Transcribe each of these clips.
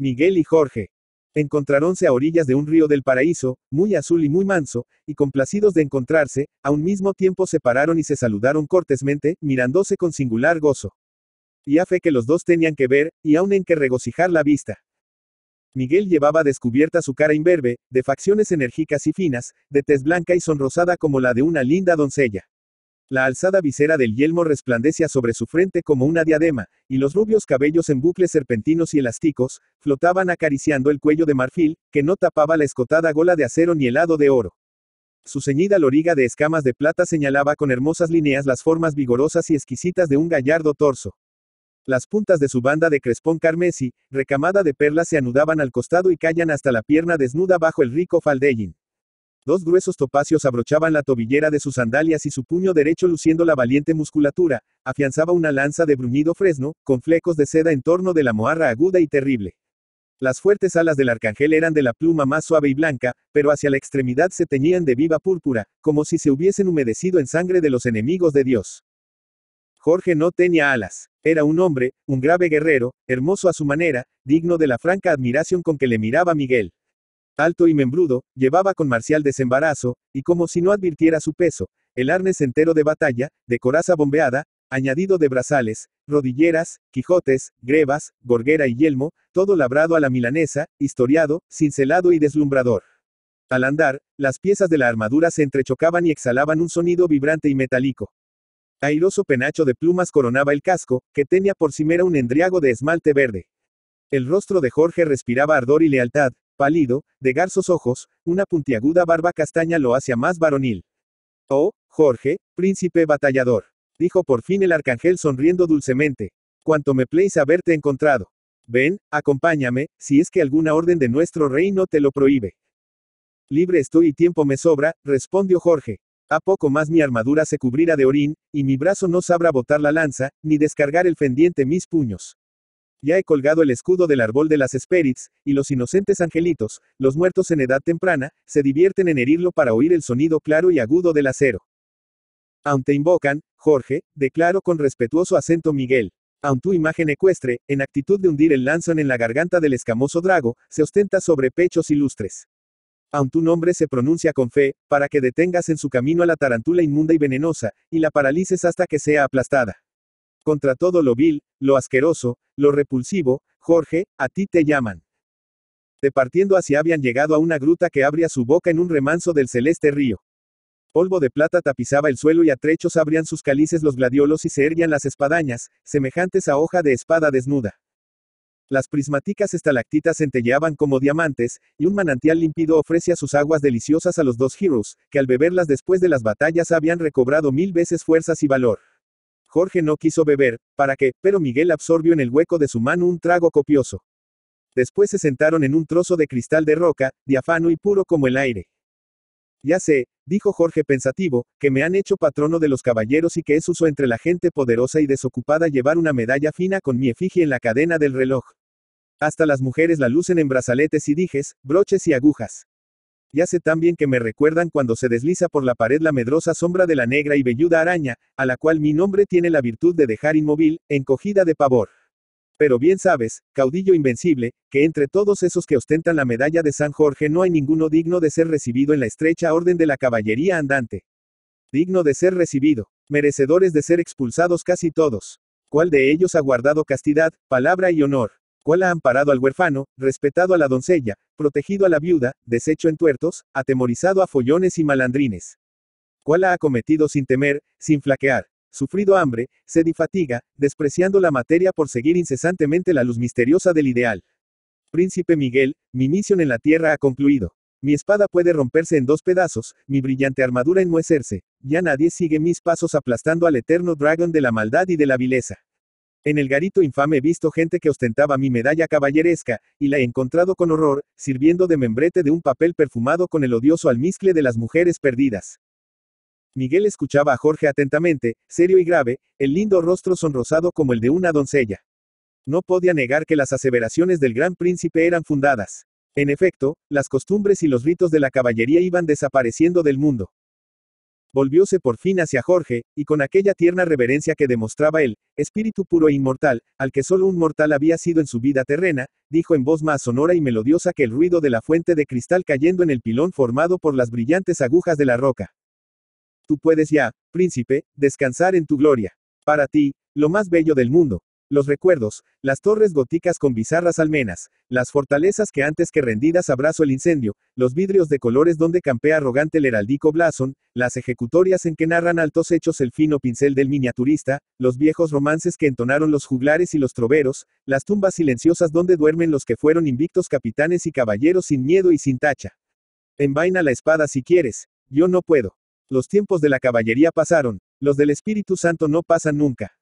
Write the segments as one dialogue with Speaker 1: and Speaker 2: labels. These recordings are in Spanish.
Speaker 1: Miguel y Jorge. Encontraronse a orillas de un río del paraíso, muy azul y muy manso, y complacidos de encontrarse, a un mismo tiempo se pararon y se saludaron cortésmente, mirándose con singular gozo. Y a fe que los dos tenían que ver, y aún en que regocijar la vista. Miguel llevaba descubierta su cara imberbe, de facciones enérgicas y finas, de tez blanca y sonrosada como la de una linda doncella. La alzada visera del yelmo resplandecía sobre su frente como una diadema, y los rubios cabellos en bucles serpentinos y elásticos, flotaban acariciando el cuello de marfil, que no tapaba la escotada gola de acero ni helado de oro. Su ceñida loriga de escamas de plata señalaba con hermosas líneas las formas vigorosas y exquisitas de un gallardo torso. Las puntas de su banda de crespón carmesí, recamada de perlas, se anudaban al costado y callan hasta la pierna desnuda bajo el rico faldellín. Dos gruesos topacios abrochaban la tobillera de sus sandalias y su puño derecho luciendo la valiente musculatura, afianzaba una lanza de brumido fresno, con flecos de seda en torno de la moarra aguda y terrible. Las fuertes alas del arcángel eran de la pluma más suave y blanca, pero hacia la extremidad se teñían de viva púrpura, como si se hubiesen humedecido en sangre de los enemigos de Dios. Jorge no tenía alas. Era un hombre, un grave guerrero, hermoso a su manera, digno de la franca admiración con que le miraba Miguel. Alto y membrudo, llevaba con marcial desembarazo, y como si no advirtiera su peso, el arnes entero de batalla, de coraza bombeada, añadido de brazales, rodilleras, quijotes, grebas, gorguera y yelmo, todo labrado a la milanesa, historiado, cincelado y deslumbrador. Al andar, las piezas de la armadura se entrechocaban y exhalaban un sonido vibrante y metálico. Airoso penacho de plumas coronaba el casco, que tenía por cimera un endriago de esmalte verde. El rostro de Jorge respiraba ardor y lealtad, Pálido, de garzos ojos, una puntiaguda barba castaña lo hacía más varonil. Oh, Jorge, príncipe batallador, dijo por fin el arcángel sonriendo dulcemente. Cuanto me place haberte encontrado. Ven, acompáñame, si es que alguna orden de nuestro reino te lo prohíbe. Libre estoy y tiempo me sobra, respondió Jorge. A poco más mi armadura se cubrirá de orín, y mi brazo no sabrá botar la lanza, ni descargar el fendiente mis puños. Ya he colgado el escudo del árbol de las Spirits, y los inocentes angelitos, los muertos en edad temprana, se divierten en herirlo para oír el sonido claro y agudo del acero. Aun te invocan, Jorge, declaró con respetuoso acento Miguel. Aun tu imagen ecuestre, en actitud de hundir el lanzón en la garganta del escamoso drago, se ostenta sobre pechos ilustres. Aun tu nombre se pronuncia con fe, para que detengas en su camino a la tarantula inmunda y venenosa, y la paralices hasta que sea aplastada. Contra todo lo vil, lo asqueroso, lo repulsivo, Jorge, a ti te llaman. Departiendo hacia habían llegado a una gruta que abría su boca en un remanso del celeste río. Polvo de plata tapizaba el suelo y a trechos abrían sus calices los gladiolos y se erguían las espadañas, semejantes a hoja de espada desnuda. Las prismáticas estalactitas centelleaban como diamantes, y un manantial límpido ofrecía sus aguas deliciosas a los dos heroes, que al beberlas después de las batallas habían recobrado mil veces fuerzas y valor. Jorge no quiso beber, para qué, pero Miguel absorbió en el hueco de su mano un trago copioso. Después se sentaron en un trozo de cristal de roca, diafano y puro como el aire. Ya sé, dijo Jorge pensativo, que me han hecho patrono de los caballeros y que es uso entre la gente poderosa y desocupada llevar una medalla fina con mi efigie en la cadena del reloj. Hasta las mujeres la lucen en brazaletes y dijes, broches y agujas. Ya tan también que me recuerdan cuando se desliza por la pared la medrosa sombra de la negra y velluda araña, a la cual mi nombre tiene la virtud de dejar inmóvil, encogida de pavor. Pero bien sabes, caudillo invencible, que entre todos esos que ostentan la medalla de San Jorge no hay ninguno digno de ser recibido en la estrecha orden de la caballería andante. Digno de ser recibido, merecedores de ser expulsados casi todos. ¿Cuál de ellos ha guardado castidad, palabra y honor? ¿Cuál ha amparado al huérfano, respetado a la doncella, protegido a la viuda, deshecho en tuertos, atemorizado a follones y malandrines. ¿Cuál ha acometido sin temer, sin flaquear, sufrido hambre, sed y fatiga, despreciando la materia por seguir incesantemente la luz misteriosa del ideal. Príncipe Miguel, mi misión en la tierra ha concluido. Mi espada puede romperse en dos pedazos, mi brillante armadura enmuecerse, ya nadie sigue mis pasos aplastando al eterno dragón de la maldad y de la vileza. En el garito infame he visto gente que ostentaba mi medalla caballeresca, y la he encontrado con horror, sirviendo de membrete de un papel perfumado con el odioso almizcle de las mujeres perdidas. Miguel escuchaba a Jorge atentamente, serio y grave, el lindo rostro sonrosado como el de una doncella. No podía negar que las aseveraciones del gran príncipe eran fundadas. En efecto, las costumbres y los ritos de la caballería iban desapareciendo del mundo. Volvióse por fin hacia Jorge, y con aquella tierna reverencia que demostraba él, espíritu puro e inmortal, al que solo un mortal había sido en su vida terrena, dijo en voz más sonora y melodiosa que el ruido de la fuente de cristal cayendo en el pilón formado por las brillantes agujas de la roca. Tú puedes ya, príncipe, descansar en tu gloria. Para ti, lo más bello del mundo, los recuerdos, las torres góticas con bizarras almenas, las fortalezas que antes que rendidas abrazó el incendio, los vidrios de colores donde campea arrogante el heraldico Blason, las ejecutorias en que narran altos hechos el fino pincel del miniaturista, los viejos romances que entonaron los juglares y los troveros, las tumbas silenciosas donde duermen los que fueron invictos capitanes y caballeros sin miedo y sin tacha. Envaina la espada si quieres, yo no puedo. Los tiempos de la caballería pasaron, los del Espíritu Santo no pasan nunca.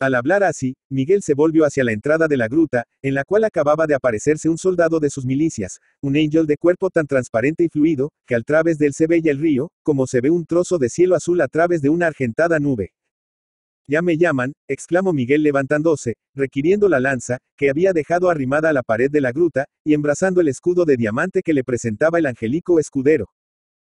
Speaker 1: Al hablar así, Miguel se volvió hacia la entrada de la gruta, en la cual acababa de aparecerse un soldado de sus milicias, un ángel de cuerpo tan transparente y fluido, que al través de él se veía el río, como se ve un trozo de cielo azul a través de una argentada nube. Ya me llaman, exclamó Miguel levantándose, requiriendo la lanza, que había dejado arrimada a la pared de la gruta, y embrazando el escudo de diamante que le presentaba el angelico escudero.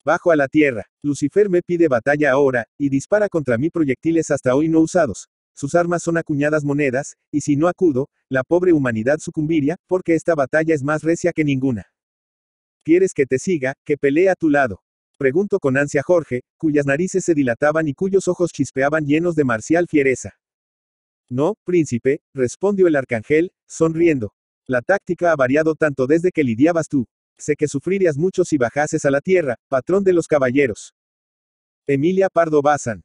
Speaker 1: Bajo a la tierra, Lucifer me pide batalla ahora, y dispara contra mí proyectiles hasta hoy no usados, sus armas son acuñadas monedas, y si no acudo, la pobre humanidad sucumbiría, porque esta batalla es más recia que ninguna. ¿Quieres que te siga, que pelee a tu lado? Pregunto con ansia Jorge, cuyas narices se dilataban y cuyos ojos chispeaban llenos de marcial fiereza. No, príncipe, respondió el arcángel, sonriendo. La táctica ha variado tanto desde que lidiabas tú. Sé que sufrirías mucho si bajases a la tierra, patrón de los caballeros. Emilia Pardo Bazán.